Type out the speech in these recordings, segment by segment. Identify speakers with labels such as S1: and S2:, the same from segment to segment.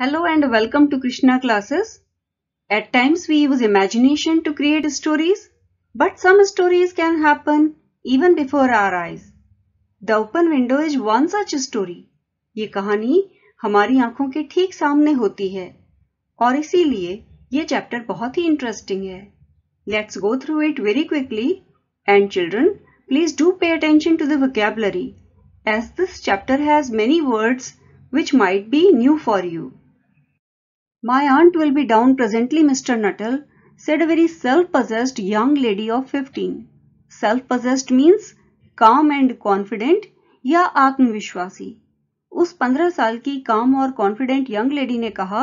S1: Hello and welcome to Krishna classes. At times we use imagination to create stories, but some stories can happen even before our eyes. The open window is one such story. ये कहानी हमारी आंखों के ठीक सामने होती है और इसीलिए ये चैप्टर बहुत ही इंटरेस्टिंग है let's go through it very quickly and children please do pay attention to the vocabulary as this chapter has many words which might be new for you. My aunt will be down presently, Mr. Nuttall, said a very self-possessed young lady of 15. Self-possessed means calm and confident या आत्मविश्वासी उस 15 साल की काम और confident young lady ने कहा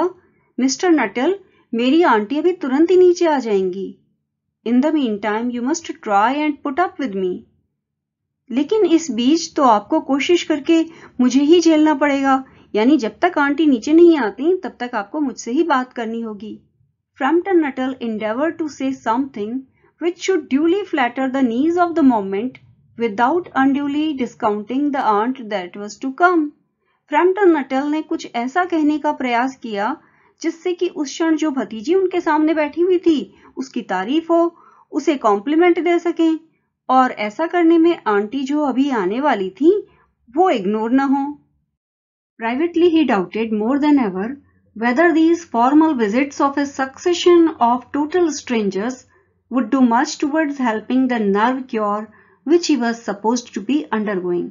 S1: mister Nuttall मेरी आंटी अभी तुरंत ही नीचे आ जाएंगी in the meantime you must try and put up with me लेकिन इस बीच तो आपको कोशिश करके मुझे ही झेलना पड़ेगा यानी जब तक आंटी नीचे नहीं आती तब तक आपको मुझसे ही बात करनी होगी Framton Nuttel endeavour to say something which should duly flatter the niece of the moment without unduly discounting the aunt that was to come Framton Nuttel ने कुछ ऐसा कहने का प्रयास किया जिससे कि उस क्षण जो भतीजी उनके सामने बैठी हुई थी उसकी तारीफ हो उसे कॉम्प्लीमेंट दे सके और ऐसा करने में आंटी जो अभी आने वाली थी वो इग्नोर ना हो Privately, he doubted more than ever whether these formal visits of a succession of total strangers would do much towards helping the nerve cure which he was supposed to be undergoing.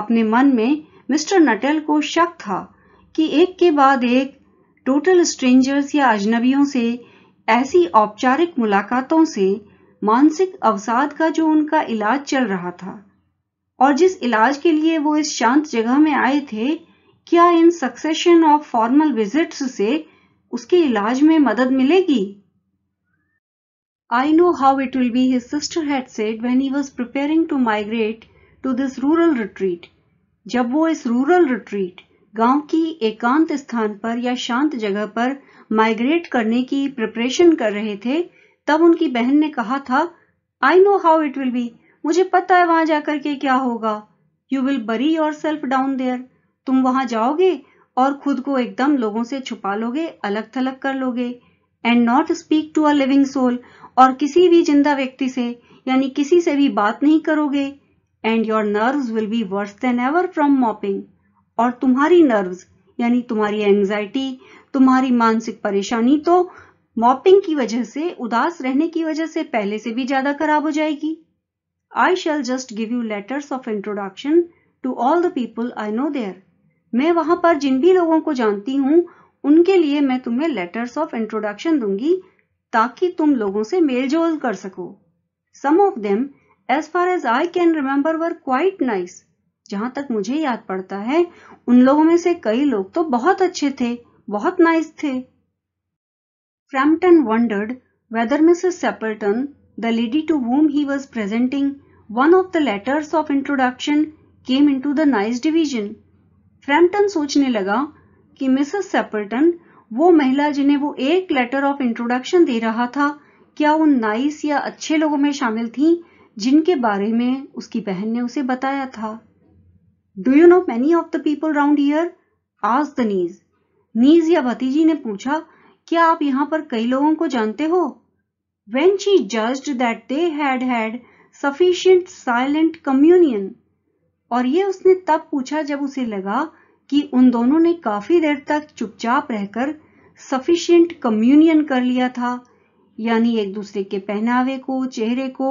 S1: apne man mein mr natel ko shak tha ki ek ke baad ek total strangers ya ajnabiyon se aisi aupcharik मुलाकातों se मानसिक अवसाद का जो उनका इलाज चल रहा था और जिस इलाज के लिए वो इस शांत जगह में आए थे क्या in succession of formal visits से उसके इलाज में मदद मिलेगी I know how it will be his sister had said when he was preparing to migrate to this rural retreat जब वो इस रूरल रिट्रीट गांव की एकांत स्थान पर या शांत जगह पर माइग्रेट करने की प्रिपरेशन कर रहे थे तब उनकी बहन ने कहा था I know how it will be मुझे पता है वहां जाकर के क्या होगा you will bury yourself down there तुम वहां जाओगे और खुद को एकदम लोगों से छुपा लोगे अलग थलग कर लोगे and not speak to a living soul और किसी भी जिंदा व्यक्ति से यानी किसी से भी बात नहीं करोगे and your nerves will be worse than ever from moping और तुम्हारी नर्व्स यानी तुम्हारी एंग्जाइटी तुम्हारी मानसिक परेशानी तो मॉपिंग की वजह से उदास रहने की वजह से पहले से भी ज्यादा खराब हो जाएगी I shall just give you letters of introduction to all the people I know there. मैं वहां पर जिन भी लोगों को जानती हूँ उनके लिए मैं तुम्हें letters of introduction दूंगी ताकि तुम लोगों से मेलजोल कर सको Some of them, as far as I can remember, were quite nice. जहां तक मुझे याद पड़ता है उन लोगों में से कई लोग तो बहुत अच्छे थे बहुत नाइस थे Framton wondered whether Mrs. Sappleton, the lady to whom he was presenting one of the letters of introduction came into the nice division. Framton सोचने लगा कि मिसेस सेपरटन वो महिला जिन्हें वो एक लेटर ऑफ इंट्रोडक्शन दे रहा था क्या उन नाइस या अच्छे लोगों में शामिल थी जिनके बारे में उसकी बहन ने उसे बताया था do you know many of the people round here आज द नीज नीज या भतीजी ने पूछा क्या आप यहाँ पर कई लोगों को जानते हो when she judged that they had had sufficient silent communion और ये उसने तब पूछा जब उसे लगा कि उन दोनों ने काफी देर तक चुपचाप रहकर सफिशियंट कम्युनियन कर लिया था यानी एक दूसरे के पहनावे को चेहरे को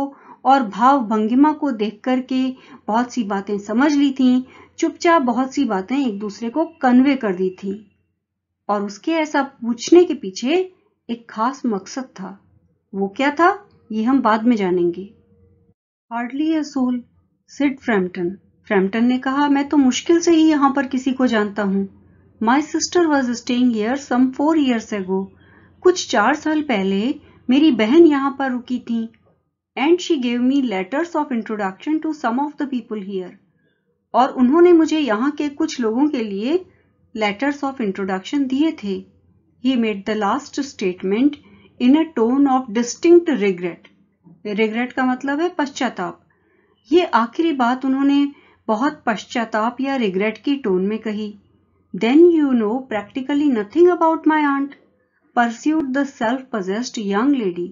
S1: और भाव भंगिमा को देख करके बहुत सी बातें समझ ली थी चुपचाप बहुत सी बातें एक दूसरे को कन्वे कर दी थी और उसके ऐसा पूछने के पीछे एक खास मकसद था वो क्या था ये हम बाद में जानेंगे hardly a soul said Framton Frampton ने कहा मैं तो मुश्किल से ही यहाँ पर किसी को जानता हूँ my sister was staying here some four years ago कुछ चार साल पहले मेरी बहन यहाँ पर रुकी थी and she gave me letters of introduction to some of the people here और उन्होंने मुझे यहाँ के कुछ लोगों के लिए लेटर्स ऑफ इंट्रोडक्शन दिए थे he made the last statement in a tone of distinct regret regret का मतलब है पश्चाताप ये आखिरी बात उन्होंने बहुत पश्चाताप या रिग्रेट की टोन में कही then you know practically nothing about my aunt pursued the self possessed young lady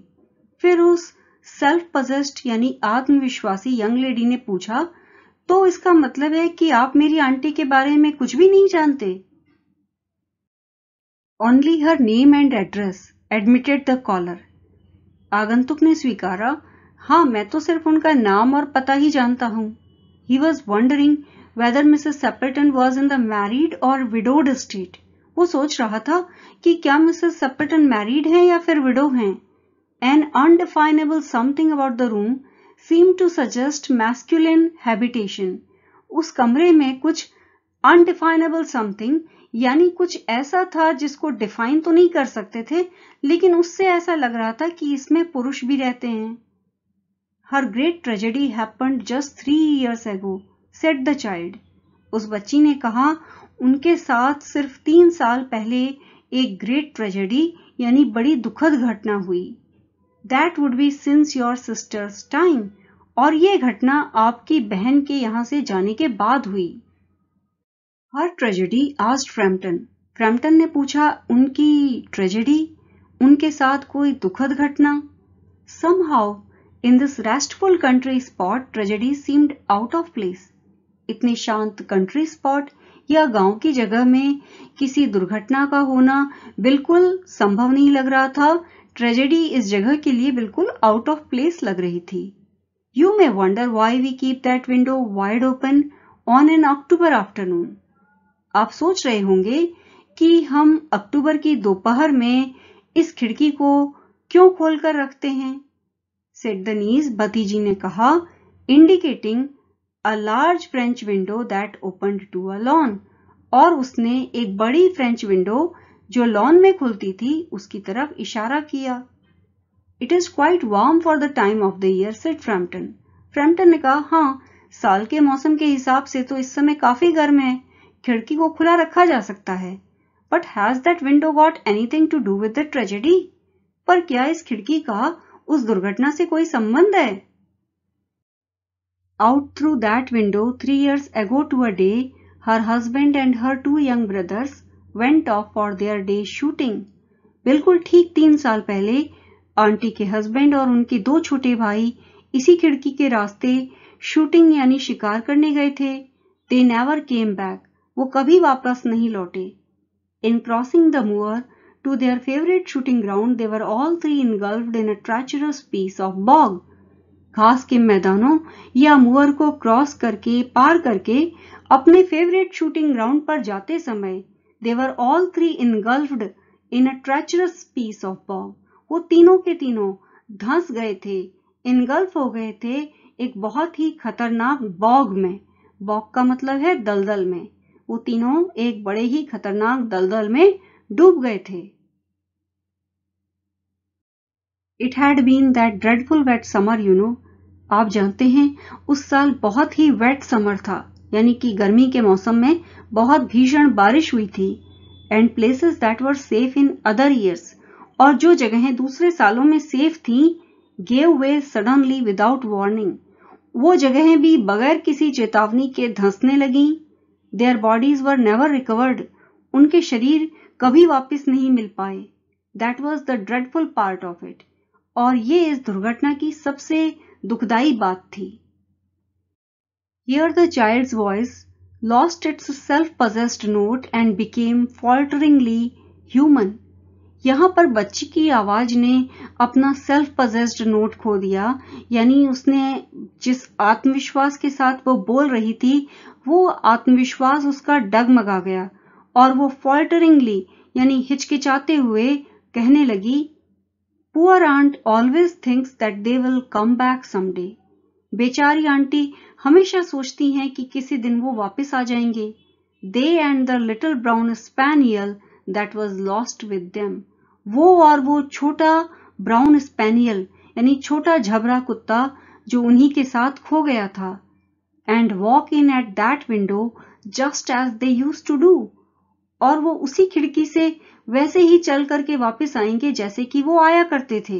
S1: फिर उस सेल्फ पजेस्ड यानी आत्मविश्वासी यंग लेडी ने पूछा तो इसका मतलब है कि आप मेरी आंटी के बारे में कुछ भी नहीं जानते only her name and address admitted the caller आगंतुक ने स्वीकारा हाँ मैं तो सिर्फ उनका नाम और पता ही जानता हूँ he was wondering whether Mrs Sappleton was in the married और विडोड स्टेट वो सोच रहा था कि क्या मिसेस सेपरटन मैरिड हैं या फिर विडो हैं an undefinable something about the room seem to suggest masculine habitation उस कमरे में कुछ अनडिफाइनेबल समथिंग यानी कुछ ऐसा था जिसको डिफाइन तो नहीं कर सकते थे लेकिन उससे ऐसा लग रहा था कि इसमें पुरुष भी रहते हैं her great tragedy happen just three years ago said the child उस बच्ची ने कहा उनके साथ सिर्फ तीन साल पहले एक ग्रेट ट्रेजेडी यानी बड़ी दुखद घटना हुई that would be since your sister's time और ये घटना आपकी बहन के यहां से जाने के बाद हुई हर ट्रेजेडी आज फ्रैम्पटन फ्रैम्पटन ने पूछा उनकी ट्रेजेडी उनके साथ कोई दुखद घटना somehow in this restful country spot tragedy seemed out of place इतनी शांत कंट्री स्पॉट या गांव की जगह में किसी दुर्घटना का होना बिल्कुल संभव नहीं लग रहा था ट्रेजेडी इस जगह के लिए बिल्कुल आउट ऑफ प्लेस लग रही थी you may wonder why we keep that window wide open on an October afternoon आप सोच रहे होंगे कि हम अक्टूबर की दोपहर में इस खिड़की को क्यों खोलकर रखते हैं सेट द नीज भतीजी ने कहा indicating a large French window that open to a lawn और उसने एक बड़ी फ्रेंच विंडो जो लॉन में खुलती थी उसकी तरफ इशारा किया it is quite warm for the time of the year said Framton Frampton ने कहा हाँ साल के मौसम के हिसाब से तो इस समय काफी गर्म है खिड़की को खुला रखा जा सकता है but has that window got anything to do with the tragedy पर क्या इस खिड़की का उस दुर्घटना से कोई संबंध है out through that window three years ago to a day her husband and her two young brothers went off for their day shooting बिल्कुल ठीक तीन साल पहले आंटी के हस्बैंड और उनके दो छोटे भाई इसी खिड़की के रास्ते शूटिंग यानी शिकार करने गए थे दे नेवर केम बैक वो कभी वापस नहीं लौटे in crossing the moor to their favourite shooting ground they were all three in engulfed in a treacherous piece of bog घास के मैदानों या मुअर को क्रॉस करके पार करके अपने फेवरेट शूटिंग ग्राउंड पर जाते समय they were all three engulfed in a treacherous piece of bog वो तीनों के तीनों धंस गए थे इनगल्फ हो गए थे एक बहुत ही खतरनाक बॉग में बॉग का मतलब है दलदल में वो तीनों एक बड़े ही खतरनाक दलदल में डूब गए थे it had been that dreadful wet summer you know आप जानते हैं उस साल बहुत ही वेट समर था यानी कि गर्मी के मौसम में बहुत भीषण बारिश हुई थी and places that were safe in other years और जो जगहें दूसरे सालों में सेफ थी gave way suddenly without warning वो जगहें भी बगैर किसी चेतावनी के धंसने लगीं their bodies were never recovered उनके शरीर कभी वापस नहीं मिल पाए that was the dreadful part of it और ये इस दुर्घटना की सबसे दुखदाई बात थी here the child voice lost its self possessed note and became falteringly human यहाँ पर बच्ची की आवाज ने अपना सेल्फ पजेस्ड नोट खो दिया यानी उसने जिस आत्मविश्वास के साथ वो बोल रही थी वो आत्मविश्वास उसका डगमगा गया और वो फॉल्टरिंगली यानी हिचकिचाते हुए कहने लगी poor aunt always thinks that they will come back someday बेचारी आंटी हमेशा सोचती हैं कि किसी दिन वो वापस आ जाएंगे they and the little brown spaniel that was lost with them वो और वो छोटा ब्राउन स्पेनियल यानी छोटा झबरा कुत्ता जो उन्हीं के साथ खो गया था and walk in at that window just as they used to do और वो उसी खिड़की से वैसे ही चल करके वापस आएंगे जैसे कि वो आया करते थे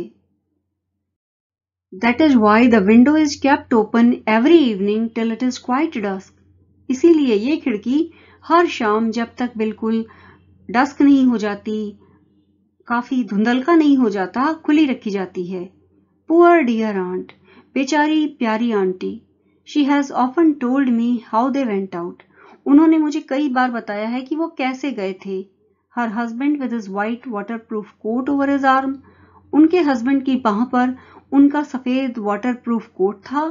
S1: that is why the window is kept open every evening till it is quite dusk इसीलिए ये खिड़की हर शाम जब तक बिल्कुल डस्क नहीं हो जाती काफी धुंधलका नहीं हो जाता खुली रखी जाती है पुअर डियर आंट बेचारी प्यारी aunty she has often told me how they went out उन्होंने मुझे कई बार बताया है कि वो कैसे गए थे her husband with his white waterproof coat over his arm उनके हस्बैंड की बाह पर उनका सफेद वाटर प्रूफ कोट था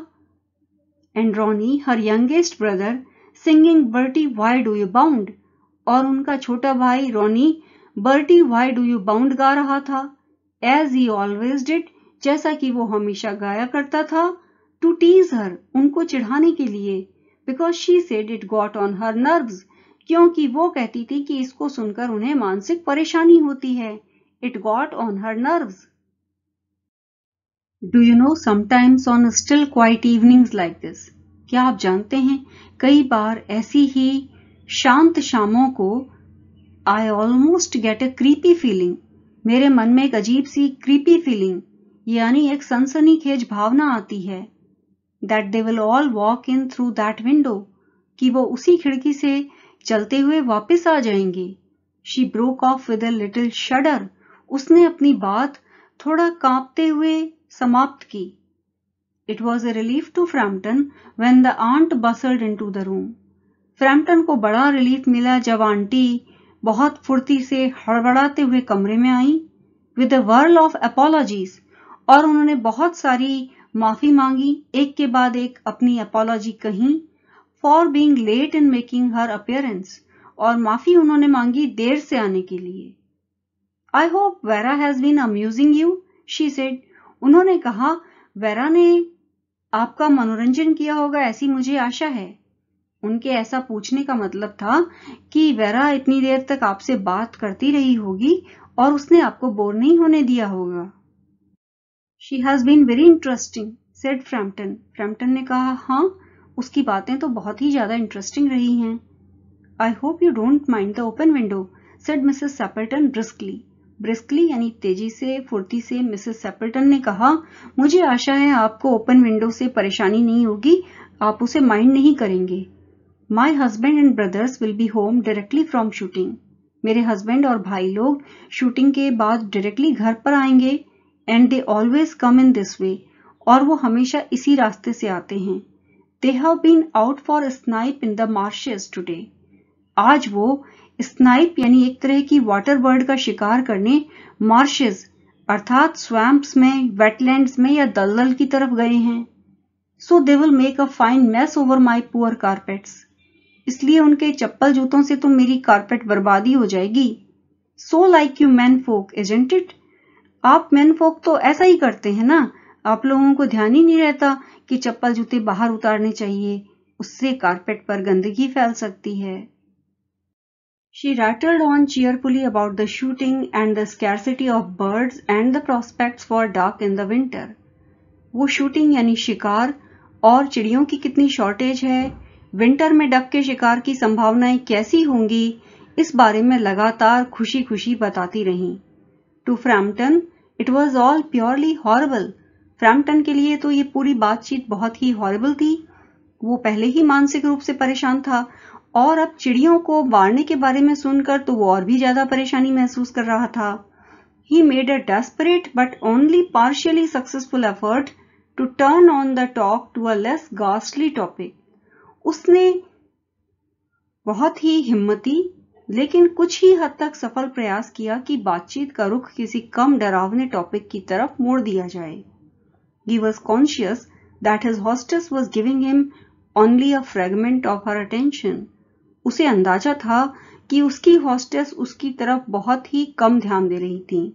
S1: and Ronnie her youngest brother singing Bertie why'd you bound और उनका छोटा भाई Ronnie Bertie why do you bound गा रहा था एज ही ऑलवेज डिट जैसा कि वो हमेशा गाया करता था टू टीज हर उनको चिढ़ाने के लिए because she said it got on her nerve क्योंकि वो कहती थी कि इसको सुनकर उन्हें मानसिक परेशानी होती है it got on her nerve do you know sometimes on still quiet evening like this क्या आप जानते हैं कई बार ऐसी ही शांत शामों को I almost get a creepy feeling मेरे मन में एक अजीब सी क्रीपी फीलिंग यानी एक सनसनी खेज भावना आती है that they will all walk in through that window कि वो उसी खिड़की से चलते हुए वापस आ जाएंगे she broke off with a little shudder उसने अपनी बात थोड़ा कांपते हुए समाप्त की it was a relief to Framton when the aunt bustled into the room Framton को बड़ा रिलीफ मिला जब आंटी बहुत फुर्ती से हड़बड़ाते हुए कमरे में आई विद वर्ल ऑफ अपोलॉजीज और उन्होंने बहुत सारी माफी मांगी एक के बाद एक अपनी अपॉलॉजी कही for being late in making her appearance और माफी उन्होंने मांगी देर से आने के लिए I hope Vera has been amusing you she said उन्होंने कहा वेरा ने आपका मनोरंजन किया होगा ऐसी मुझे आशा है उनके ऐसा पूछने का मतलब था कि वेरा इतनी देर तक आपसे बात करती रही होगी और उसने आपको बोर नहीं होने दिया होगा she has been very interesting said Framton Frampton ने कहा हाँ उसकी बातें तो बहुत ही ज्यादा इंटरेस्टिंग रही हैं I hope you don't mind the open window said Mrs Sappleton briskly briskly यानी तेजी से फुर्ती से मिसेस सेपल्टन ने कहा मुझे आशा है आपको ओपन विंडो से परेशानी नहीं होगी आप उसे माइंड नहीं करेंगे my husband and brothers will be home directly from shooting मेरे हस्बैंड और भाई लोग शूटिंग के बाद डायरेक्टली घर पर आएंगे and they always come in this way और वो हमेशा इसी रास्ते से आते हैं they have been out for snipe in the marshes today आज वो स्नाइप यानी एक तरह की वाटर बर्ड का शिकार करने मार्शेस अर्थात स्वैम्प्स में वेटलैंड में या दलदल की तरफ गए हैं so they will make a fine mess over my poor carpets इसलिए उनके चप्पल जूतों से तो मेरी कारपेट बर्बादी हो जाएगी so like you men folk isn't it आप मैन फोक तो ऐसा ही करते हैं ना आप लोगों को ध्यान ही नहीं रहता कि चप्पल जूते बाहर उतारने चाहिए उससे कारपेट पर गंदगी फैल सकती है she rattled on cheerfully about the shooting and the scarcity of birds and the prospect for duck in the winter वो शूटिंग यानी शिकार और चिड़ियों की कितनी शॉर्टेज है विंटर में डब के शिकार की संभावनाएं कैसी होंगी इस बारे में लगातार खुशी खुशी बताती रहीं to Framton it was all purely horrible Framton के लिए तो ये पूरी बातचीत बहुत ही हॉरेबल थी वो पहले ही मानसिक रूप से परेशान था और अब चिड़ियों को मारने के बारे में सुनकर तो वो और भी ज्यादा परेशानी महसूस कर रहा था he made a desperate but only partially successful effort to turn on the talk to a less ghastly topic उसने बहुत ही हिम्मती लेकिन कुछ ही हद तक सफल प्रयास किया कि बातचीत का रुख किसी कम डरावने टॉपिक की तरफ मोड़ दिया जाए he was conscious that his hostess was giving him only a fragment of her attention उसे अंदाजा था कि उसकी हॉस्टेस उसकी तरफ बहुत ही कम ध्यान दे रही थी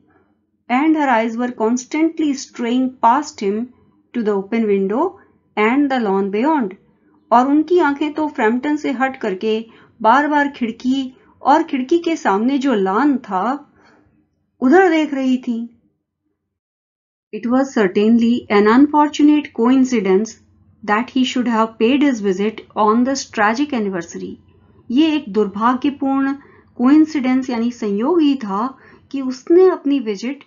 S1: and her eyes were constantly straying past him to the open window and the lawn beyond और उनकी आंखें तो फ्रैम्पटन से हट करके बार बार खिड़की और खिड़की के सामने जो लान था उधर देख रही थी was certainly an unfortunate coincidence that he should have paid his visit on this tragic anniversary ये एक दुर्भाग्यपूर्ण कोइंसिडेंस यानी संयोग ही था कि उसने अपनी विजिट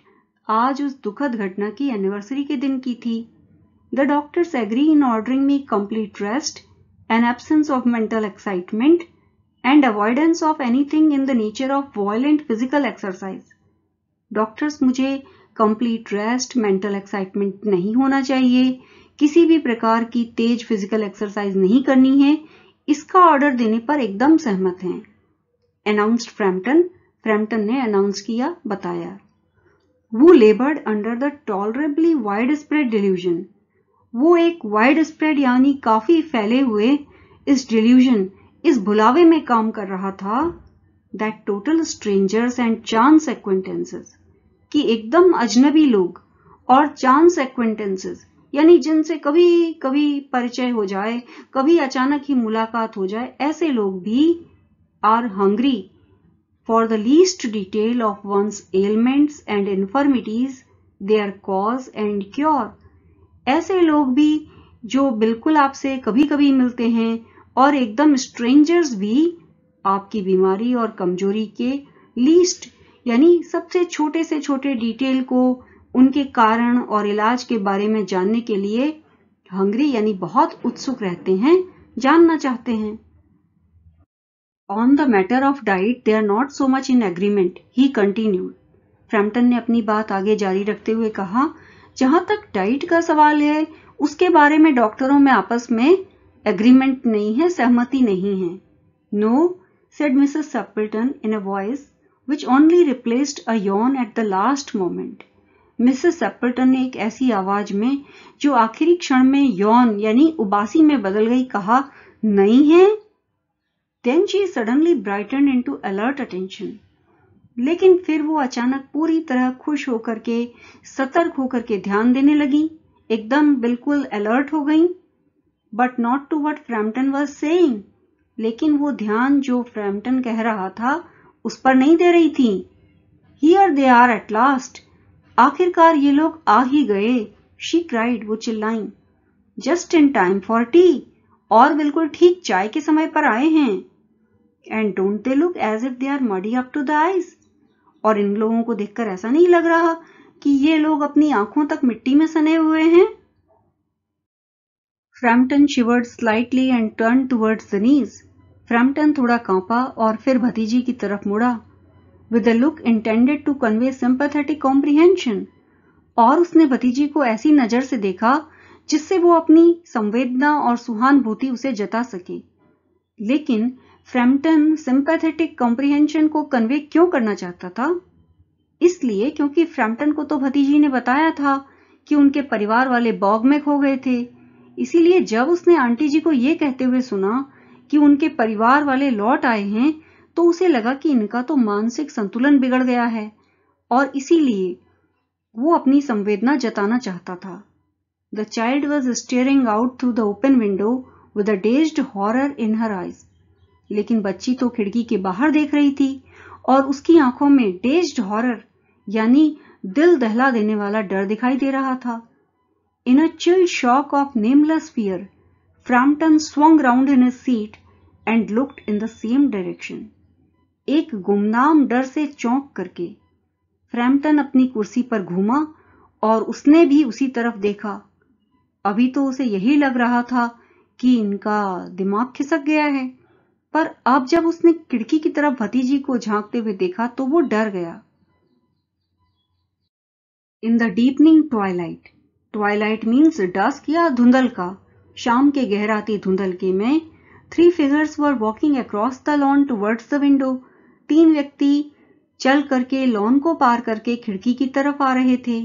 S1: आज उस दुखद घटना की एनिवर्सरी के दिन की थी the doctors agree in ordering me complete rest an absence of mental excitement, and avoidance of anything in the nature of violent physical exercise. Doctors मुझे कंप्लीट रेस्ट मेंटल एक्साइटमेंट नहीं होना चाहिए किसी भी प्रकार की तेज फिजिकल एक्सरसाइज नहीं करनी है इसका ऑर्डर देने पर एकदम सहमत हैं अनाउंस्ड फ्रैम्पटन फ्रैम्पटन ने अनाउंस किया बताया वो laboured under the tolerably wide spread delusion वो एक वाइड स्प्रेड यानी काफी फैले हुए इस डिल्यूजन इस बुलावे में काम कर रहा था that total strangers and chance acquaintances कि एकदम अजनबी लोग और चांस एक्वेंटेंसेस यानी जिनसे कभी कभी परिचय हो जाए कभी अचानक ही मुलाकात हो जाए ऐसे लोग भी are hungry for the least detail of one's ailments and infirmities their cause and cure ऐसे लोग भी जो बिल्कुल आपसे कभी कभी मिलते हैं और एकदम स्ट्रेंजर्स भी आपकी बीमारी और कमजोरी के लीस्ट यानी सबसे छोटे से छोटे डिटेल को उनके कारण और इलाज के बारे में जानने के लिए हंग्री यानी बहुत उत्सुक रहते हैं जानना चाहते हैं on the matter of diet they are not so much in agreement he continued Frampton ने अपनी बात आगे जारी रखते हुए कहा जहां तक डाइट का सवाल है उसके बारे में डॉक्टरों में आपस में एग्रीमेंट नहीं है सहमति नहीं है no said Mrs Sappleton in a voice which only replaced a yawn at the last moment Mrs Sappleton ने एक ऐसी आवाज में जो आखिरी क्षण में यौन यानी उबासी में बदल गई कहा नहीं है then she suddenly brightened into alert attention लेकिन फिर वो अचानक पूरी तरह खुश होकर के सतर्क होकर के ध्यान देने लगी एकदम बिल्कुल अलर्ट हो गई but not to what Frampton was saying लेकिन वो ध्यान जो फ्रैम्पटन कह रहा था उस पर नहीं दे रही थी here they are at last आखिरकार ये लोग आ ही गए शी क्राइड वो चिल्लाई just in time for tea और बिल्कुल ठीक चाय के समय पर आए हैं and don't they look as if they are muddy up to the eyes और इन लोगों को देखकर ऐसा नहीं लग रहा कि ये लोग अपनी आंखों तक मिट्टी में सने हुए हैं Frampton shivered slightly and turn toward the niece Frampton थोड़ा कांपा और फिर भतीजी की तरफ मुड़ा with a look intended to convey sympathetic comprehension और उसने भतीजी को ऐसी नजर से देखा जिससे वो अपनी संवेदना और सुहानुभूति उसे जता सके लेकिन फ्रैम्पटन सिंपैथेटिक कॉम्प्रिहेंशन को कन्वे क्यों करना चाहता था इसलिए क्योंकि फ्रैम्पटन को तो भतीजी ने बताया था कि उनके परिवार वाले बॉग में खो गए थे इसीलिए जब उसने आंटी जी को यह कहते हुए सुना कि उनके परिवार वाले लौट आए हैं तो उसे लगा कि इनका तो मानसिक संतुलन बिगड़ गया है और इसीलिए वो अपनी संवेदना जताना चाहता था the child was staring out through the open window with a dazed horror in her eyes लेकिन बच्ची तो खिड़की के बाहर देख रही थी और उसकी आंखों में डेज्ड हॉरर यानी दिल दहला देने वाला डर दिखाई दे रहा था in a chill shock of nameless fear Frampton swung round in his seat and looked in the same direction एक गुमनाम डर से चौंक करके फ्रैम्पटन अपनी कुर्सी पर घूमा और उसने भी उसी तरफ देखा अभी तो उसे यही लग रहा था कि इनका दिमाग खिसक गया है पर अब जब उसने खिड़की की तरफ भतीजी को झांकते हुए देखा तो वो डर गया in the deepening twilight twilight means dusk या धुंधल का शाम के गहराती धुंधल के में three figures were walking across the lawn towards the window तीन व्यक्ति चल करके लॉन को पार करके खिड़की की तरफ आ रहे थे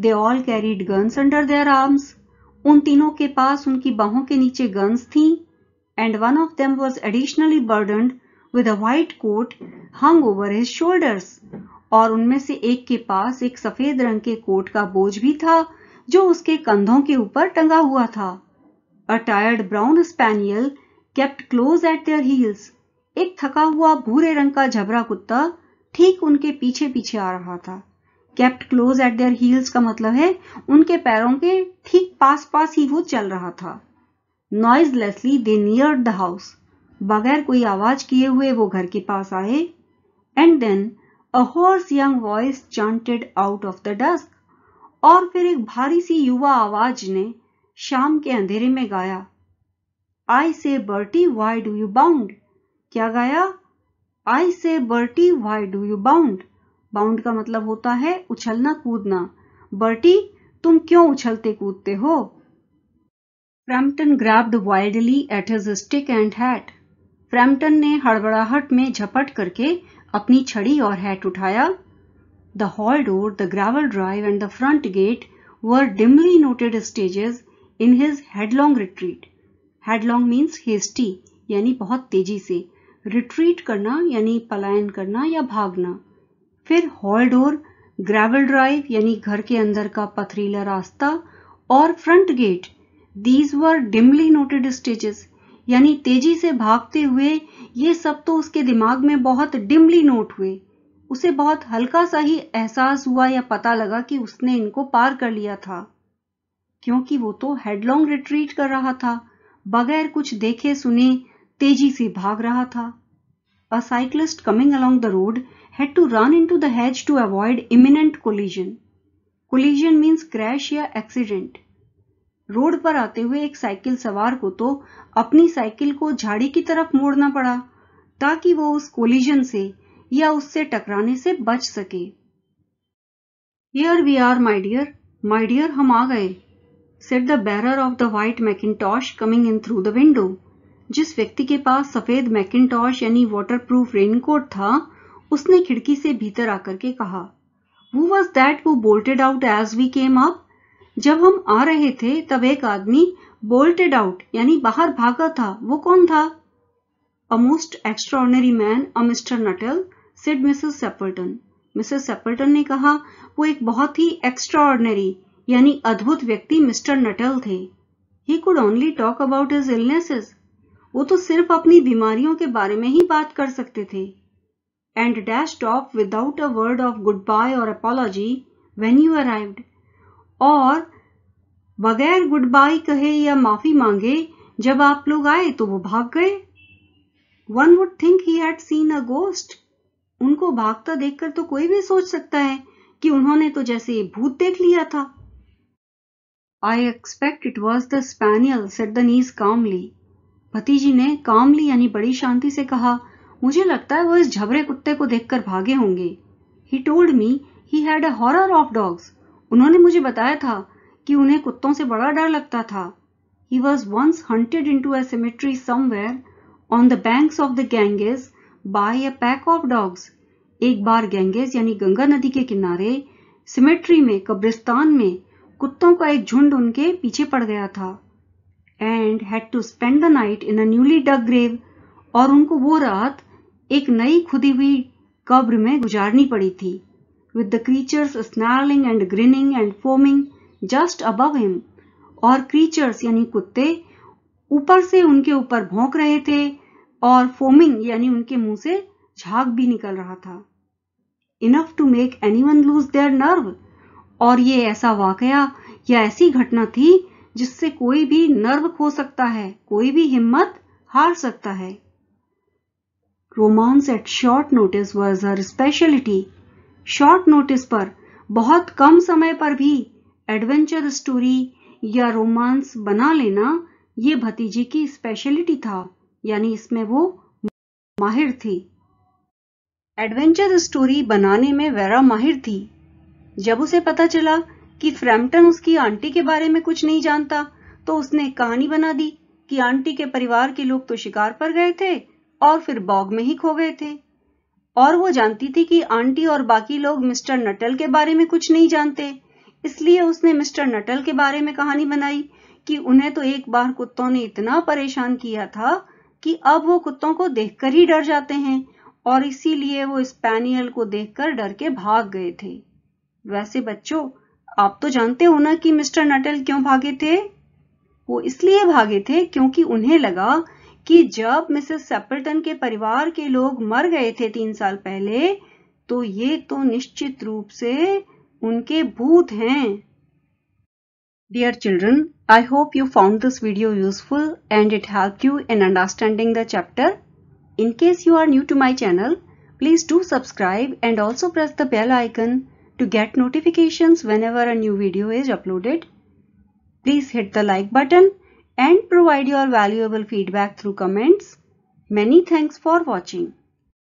S1: they all carried guns under their arms उन तीनों के पास उनकी बाहों के नीचे गन्स थी and one of them was additionally burdened with a white coat hung over his shoulders और उनमें से एक के पास एक सफेद रंग के कोट का बोझ भी था जो उसके कंधों के ऊपर टंगा हुआ था a tired brown spaniel kept close at their heels एक थका हुआ भूरे रंग का झबरा कुत्ता ठीक उनके पीछे पीछे आ रहा था kept close at their heels का मतलब है उनके पैरों के ठीक पास पास ही वो चल रहा था noiselessly they neared the house बगैर कोई आवाज किए हुए वो घर के पास आए and then a hoarse young voice chanted out of the dusk और फिर एक भारी सी युवा आवाज ने शाम के अंधेरे में गाया I said Bertie why do you bound क्या गाया I said Bertie why do you bound bound का मतलब होता है उछलना कूदना बर्टी तुम क्यों उछलते कूदते हो Frampton grabbed wildly at his stick and hat Frampton ने हड़बड़ाहट में झपट करके अपनी छड़ी और हैट उठाया the hall door the gravel drive and the front gate were dimly noted stages in his headlong retreat headlong means hasty यानी बहुत तेजी से रिट्रीट करना यानी पलायन करना या भागना फिर हॉल डोर ग्रेवल ड्राइव यानी घर के अंदर का पथरीला रास्ता और front gate these were dimly noted stages यानी तेजी से भागते हुए ये सब तो उसके दिमाग में बहुत डिमली नोट हुए उसे बहुत हल्का सा ही एहसास हुआ या पता लगा कि उसने इनको पार कर लिया था क्योंकि वो तो हेडलॉन्ग रिट्रीट कर रहा था बगैर कुछ देखे सुने तेजी से भाग रहा था a cyclist coming along the road had to run into the hedge to avoid imminent collision collision means crash या एक्सीडेंट रोड पर आते हुए एक साइकिल सवार को तो अपनी साइकिल को झाड़ी की तरफ मोड़ना पड़ा ताकि वो उस कोलिजन से या उससे टकराने से बच सके we are my dear my dear हम आ गए said the bearer of the white mackintosh coming in through the window जिस व्यक्ति के पास सफेद मैकिनटॉश यानी प्रूफ रेनकोट था उसने खिड़की से भीतर आकर के कहा who was that who bolted out as we came up जब हम आ रहे थे तब एक आदमी बोल्टेड आउट यानी बाहर भागा था वो कौन था a most extraordinary man a Mr Nuttel said Mrs Sappleton Mrs Sappleton ने कहा वो एक बहुत ही एक्स्ट्रॉर्डनरी यानी अद्भुत व्यक्ति मिस्टर नटल थे he could only talk about his illnesses वो तो सिर्फ अपनी बीमारियों के बारे में ही बात कर सकते थे and dash off without a word of goodbye or apology when you arrived और बगैर गुड बाई कहे या माफी मांगे जब आप लोग आए तो वो भाग गए one would think he had seen a ghost उनको भागता देखकर तो कोई भी सोच सकता है कि उन्होंने तो जैसे भूत देख लिया था I expect it was the spaniel said the niece calmly भतीजी ने कामली यानी बड़ी शांति से कहा मुझे लगता है वो इस झबरे कुत्ते को देखकर भागे होंगे he told me he had a horror of dogs उन्होंने मुझे बताया था कि उन्हें कुत्तों से बड़ा डर लगता था he was once hunted into a cemetery somewhere on the banks of the Ganges by a pack of dogs एक बार गैंगेज यानी गंगा नदी के किनारे सिमेट्री में कब्रिस्तान में कुत्तों का एक झुंड उनके पीछे पड़ गया था and had to spend the night in a newly dug grave और उनको वो रात एक नई खुदी हुई कब्र में गुजारनी पड़ी थी with the creatures snarling and grinning and foaming just above him और creatures यानी कुत्ते ऊपर से उनके ऊपर भौंक रहे थे और फोमिंग यानी उनके मुंह से झाग भी निकल रहा था enough to make anyone lose their nerve और ये ऐसा वाकया या ऐसी घटना थी जिससे कोई भी नर्व खो सकता है कोई भी हिम्मत हार सकता है romance at short notice was her speciality short notice पर बहुत कम समय पर भी एडवेंचर स्टोरी या रोमांस बना लेना ये भतीजी की स्पेशलिटी था यानी इसमें वो माहिर थी एडवेंचर स्टोरी बनाने में वेरा माहिर थी जब उसे पता चला कि फ्रैम्पटन उसकी आंटी के बारे में कुछ नहीं जानता तो उसने कहानी बना दी कि आंटी के परिवार के लोग तो शिकार पर गए थे और फिर बॉग में ही खो गए थे और वो जानती थी कि आंटी और बाकी लोग मिस्टर नटल के बारे में कुछ नहीं जानते इसलिए उसने मिस्टर नटल के बारे में कहानी बनाई कि उन्हें तो एक बार कुत्तों ने इतना परेशान किया था कि अब वो कुत्तों को देखकर ही डर जाते हैं और इसीलिए वो स्पैनियल को देखकर डर के भाग गए थे वैसे बच्चों आप तो जानते हो ना कि मिस्टर नटल क्यों भागे थे वो इसलिए भागे थे क्योंकि उन्हें लगा कि जब मिसेस सेपल्टन के परिवार के लोग मर गए थे तीन साल पहले तो ये तो निश्चित रूप से उनके भूत हैं dear children I hope you found this video useful and it help you in understanding the chapter in case you are new to my channel please do subscribe and also press the bell icon to get notification whenever a video is uploaded please hit the like button and provide your valuable feedback through comments. Many thanks for watching.